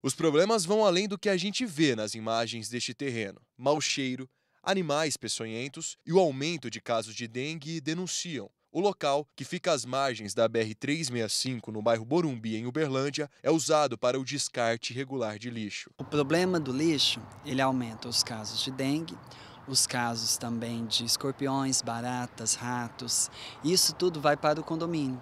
Os problemas vão além do que a gente vê nas imagens deste terreno: mau cheiro, animais peçonhentos e o aumento de casos de dengue denunciam. O local, que fica às margens da BR-365 no bairro Borumbi, em Uberlândia, é usado para o descarte regular de lixo. O problema do lixo, ele aumenta os casos de dengue, os casos também de escorpiões, baratas, ratos. Isso tudo vai para o condomínio.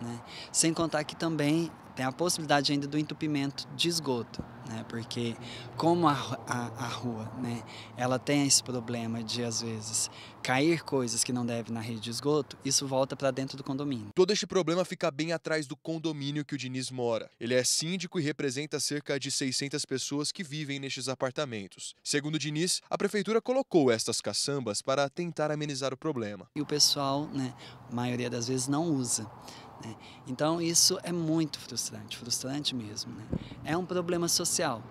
Né? Sem contar que também tem a possibilidade ainda do entupimento de esgoto, né? Porque como a, a, a rua, né? Ela tem esse problema de às vezes cair coisas que não devem na rede de esgoto, isso volta para dentro do condomínio. Todo este problema fica bem atrás do condomínio que o Diniz mora. Ele é síndico e representa cerca de 600 pessoas que vivem nestes apartamentos. Segundo o Diniz, a prefeitura colocou estas caçambas para tentar amenizar o problema. E o pessoal, né? A maioria das vezes não usa. Né? Então isso é muito frustrante, frustrante mesmo. Né? É um problema social,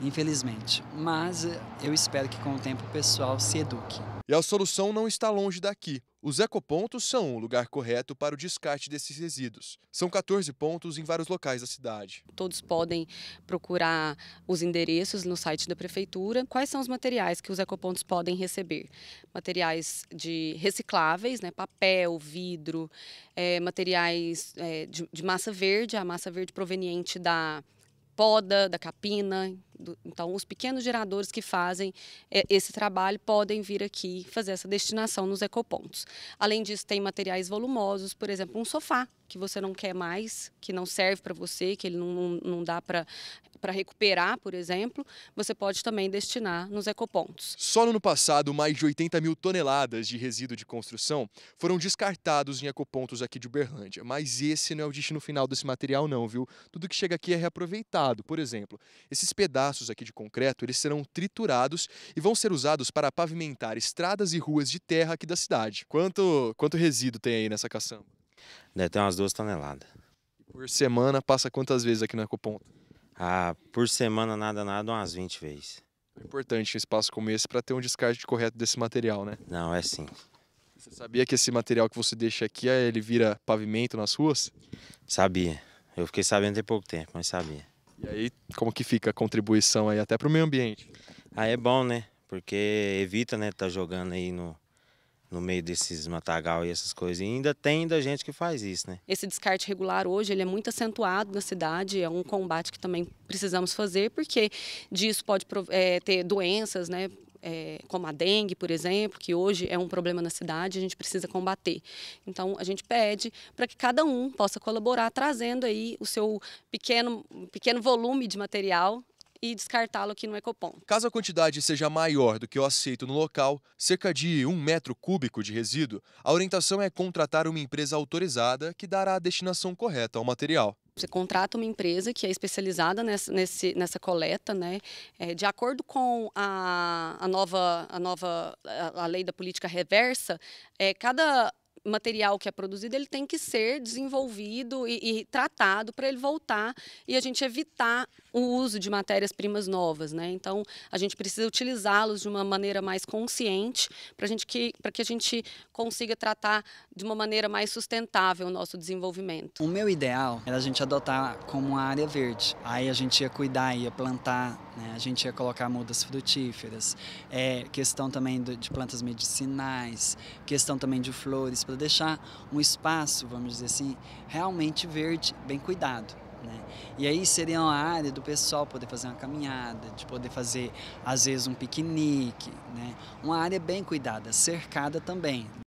infelizmente, mas eh, eu espero que com o tempo o pessoal se eduque. E a solução não está longe daqui. Os ecopontos são o lugar correto para o descarte desses resíduos. São 14 pontos em vários locais da cidade. Todos podem procurar os endereços no site da prefeitura. Quais são os materiais que os ecopontos podem receber? Materiais de recicláveis, né? papel, vidro, é, materiais é, de, de massa verde, a massa verde proveniente da poda, da capina. Do, então, os pequenos geradores que fazem é, esse trabalho podem vir aqui fazer essa destinação nos ecopontos. Além disso, tem materiais volumosos, por exemplo, um sofá que você não quer mais, que não serve para você, que ele não, não, não dá para para recuperar, por exemplo, você pode também destinar nos ecopontos. Só no ano passado, mais de 80 mil toneladas de resíduo de construção foram descartados em ecopontos aqui de Uberlândia. Mas esse não é o destino final desse material não, viu? Tudo que chega aqui é reaproveitado. Por exemplo, esses pedaços aqui de concreto, eles serão triturados e vão ser usados para pavimentar estradas e ruas de terra aqui da cidade. Quanto, quanto resíduo tem aí nessa caçamba? Deve ter umas duas toneladas. Por semana passa quantas vezes aqui no Ecoponto? Ah, por semana, nada, nada, umas 20 vezes. É importante um espaço como esse para ter um descarte correto desse material, né? Não, é sim. Você sabia que esse material que você deixa aqui, é, ele vira pavimento nas ruas? Sabia. Eu fiquei sabendo tem pouco tempo, mas sabia. E aí, como que fica a contribuição aí até para o meio ambiente? Ah, é bom, né? Porque evita, né, tá jogando aí no, no meio desses matagal e essas coisas. E ainda tem ainda gente que faz isso, né? Esse descarte regular hoje ele é muito acentuado na cidade, é um combate que também precisamos fazer, porque disso pode é, ter doenças, né? É, como a dengue, por exemplo, que hoje é um problema na cidade, a gente precisa combater. Então, a gente pede para que cada um possa colaborar, trazendo aí o seu pequeno, pequeno volume de material e descartá-lo aqui no Ecopom. Caso a quantidade seja maior do que o aceito no local, cerca de um metro cúbico de resíduo, a orientação é contratar uma empresa autorizada que dará a destinação correta ao material. Você contrata uma empresa que é especializada nessa, nessa coleta, né? É, de acordo com a, a nova, a nova a, a lei da política reversa, é, cada material que é produzido ele tem que ser desenvolvido e, e tratado para ele voltar e a gente evitar o uso de matérias-primas novas, né? Então a gente precisa utilizá-los de uma maneira mais consciente para gente que para que a gente consiga tratar de uma maneira mais sustentável o nosso desenvolvimento. O meu ideal era a gente adotar como uma área verde. Aí a gente ia cuidar, ia plantar, né? a gente ia colocar mudas frutíferas, é, questão também de plantas medicinais, questão também de flores deixar um espaço, vamos dizer assim, realmente verde, bem cuidado. Né? E aí seria uma área do pessoal poder fazer uma caminhada, de poder fazer às vezes um piquenique, né? uma área bem cuidada, cercada também,